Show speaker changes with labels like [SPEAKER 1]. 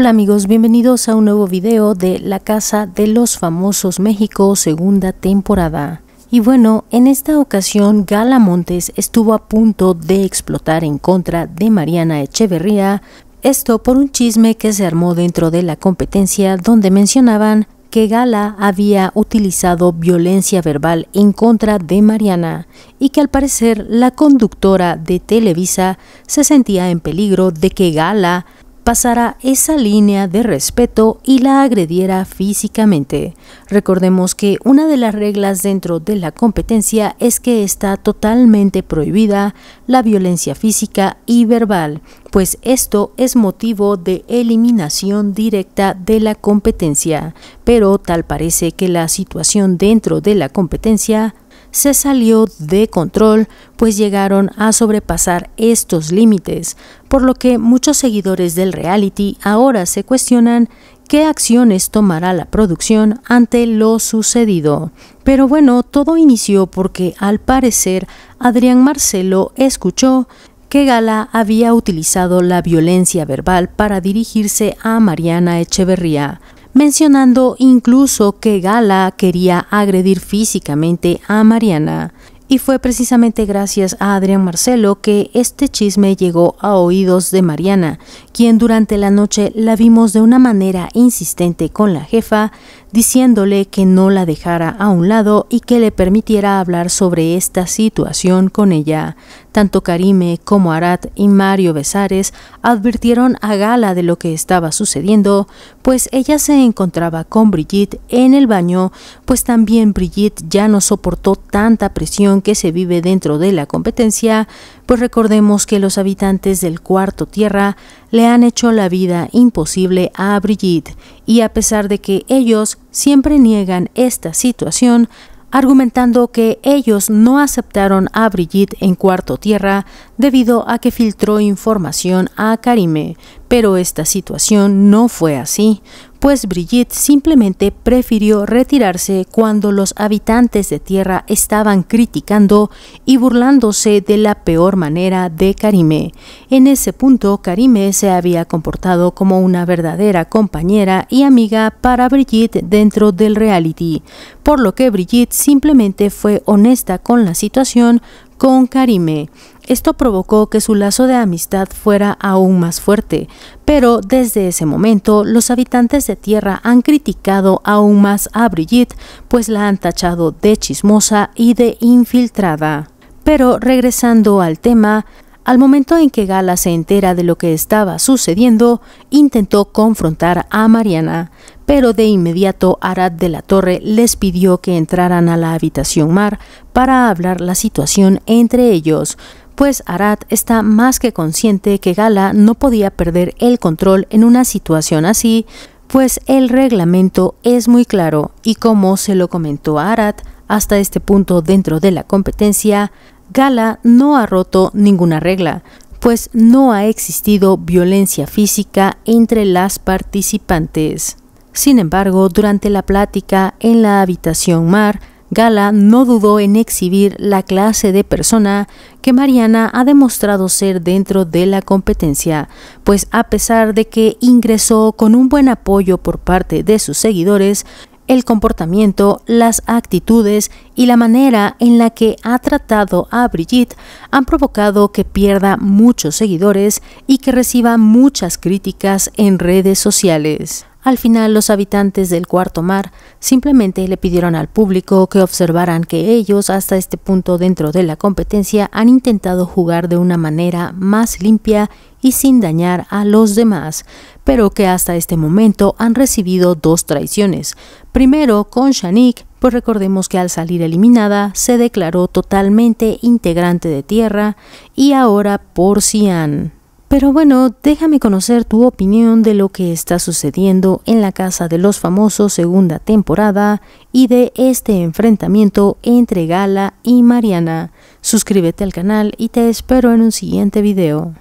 [SPEAKER 1] Hola amigos, bienvenidos a un nuevo video de La Casa de los Famosos México, segunda temporada. Y bueno, en esta ocasión Gala Montes estuvo a punto de explotar en contra de Mariana Echeverría, esto por un chisme que se armó dentro de la competencia donde mencionaban que Gala había utilizado violencia verbal en contra de Mariana y que al parecer la conductora de Televisa se sentía en peligro de que Gala pasara esa línea de respeto y la agrediera físicamente. Recordemos que una de las reglas dentro de la competencia es que está totalmente prohibida la violencia física y verbal, pues esto es motivo de eliminación directa de la competencia. Pero tal parece que la situación dentro de la competencia se salió de control, pues llegaron a sobrepasar estos límites, por lo que muchos seguidores del reality ahora se cuestionan qué acciones tomará la producción ante lo sucedido. Pero bueno, todo inició porque al parecer Adrián Marcelo escuchó que Gala había utilizado la violencia verbal para dirigirse a Mariana Echeverría, mencionando incluso que Gala quería agredir físicamente a Mariana. Y fue precisamente gracias a Adrián Marcelo que este chisme llegó a oídos de Mariana, quien durante la noche la vimos de una manera insistente con la jefa, diciéndole que no la dejara a un lado y que le permitiera hablar sobre esta situación con ella. Tanto Karime como Arat y Mario Besares advirtieron a Gala de lo que estaba sucediendo, pues ella se encontraba con Brigitte en el baño, pues también Brigitte ya no soportó tanta presión que se vive dentro de la competencia, pues recordemos que los habitantes del cuarto Tierra le han hecho la vida imposible a Brigitte, y a pesar de que ellos siempre niegan esta situación, argumentando que ellos no aceptaron a Brigitte en Cuarto Tierra debido a que filtró información a Karime, pero esta situación no fue así, pues Brigitte simplemente prefirió retirarse cuando los habitantes de tierra estaban criticando y burlándose de la peor manera de Karime. En ese punto, Karime se había comportado como una verdadera compañera y amiga para Brigitte dentro del reality, por lo que Brigitte simplemente fue honesta con la situación con Karime. Esto provocó que su lazo de amistad fuera aún más fuerte, pero desde ese momento los habitantes de Tierra han criticado aún más a Brigitte, pues la han tachado de chismosa y de infiltrada. Pero regresando al tema, al momento en que Gala se entera de lo que estaba sucediendo, intentó confrontar a Mariana, pero de inmediato Arad de la Torre les pidió que entraran a la habitación mar para hablar la situación entre ellos, pues Arad está más que consciente que Gala no podía perder el control en una situación así, pues el reglamento es muy claro y como se lo comentó a Arad, hasta este punto dentro de la competencia, Gala no ha roto ninguna regla, pues no ha existido violencia física entre las participantes. Sin embargo, durante la plática en la habitación mar, Gala no dudó en exhibir la clase de persona que Mariana ha demostrado ser dentro de la competencia, pues a pesar de que ingresó con un buen apoyo por parte de sus seguidores, el comportamiento, las actitudes y la manera en la que ha tratado a Brigitte han provocado que pierda muchos seguidores y que reciba muchas críticas en redes sociales. Al final los habitantes del cuarto mar simplemente le pidieron al público que observaran que ellos hasta este punto dentro de la competencia han intentado jugar de una manera más limpia y sin dañar a los demás, pero que hasta este momento han recibido dos traiciones. Primero con Shanique, pues recordemos que al salir eliminada se declaró totalmente integrante de tierra, y ahora por Cian. Pero bueno, déjame conocer tu opinión de lo que está sucediendo en la Casa de los Famosos segunda temporada y de este enfrentamiento entre Gala y Mariana. Suscríbete al canal y te espero en un siguiente video.